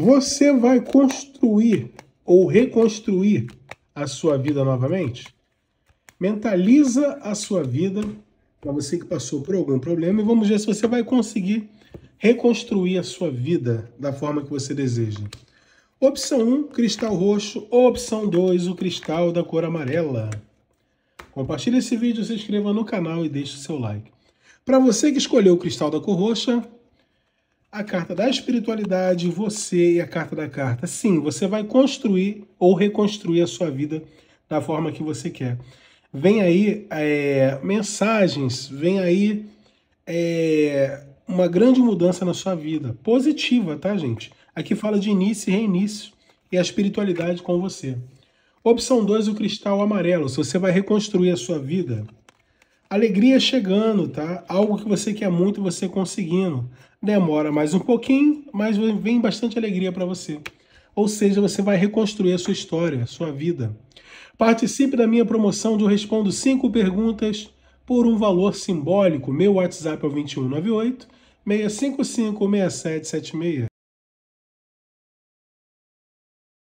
Você vai construir ou reconstruir a sua vida novamente? Mentaliza a sua vida para você que passou por algum problema e vamos ver se você vai conseguir reconstruir a sua vida da forma que você deseja. Opção 1, cristal roxo. Opção 2, o cristal da cor amarela. Compartilhe esse vídeo, se inscreva no canal e deixe o seu like. Para você que escolheu o cristal da cor roxa, a carta da espiritualidade, você e a carta da carta. Sim, você vai construir ou reconstruir a sua vida da forma que você quer. Vem aí é, mensagens, vem aí é, uma grande mudança na sua vida, positiva, tá, gente? Aqui fala de início e reinício e a espiritualidade com você. Opção 2, o cristal amarelo. Se você vai reconstruir a sua vida, Alegria chegando, tá? Algo que você quer muito, você conseguindo. Demora mais um pouquinho, mas vem bastante alegria para você. Ou seja, você vai reconstruir a sua história, a sua vida. Participe da minha promoção de Eu Respondo 5 Perguntas por um valor simbólico. Meu WhatsApp é o 2198 655 6776.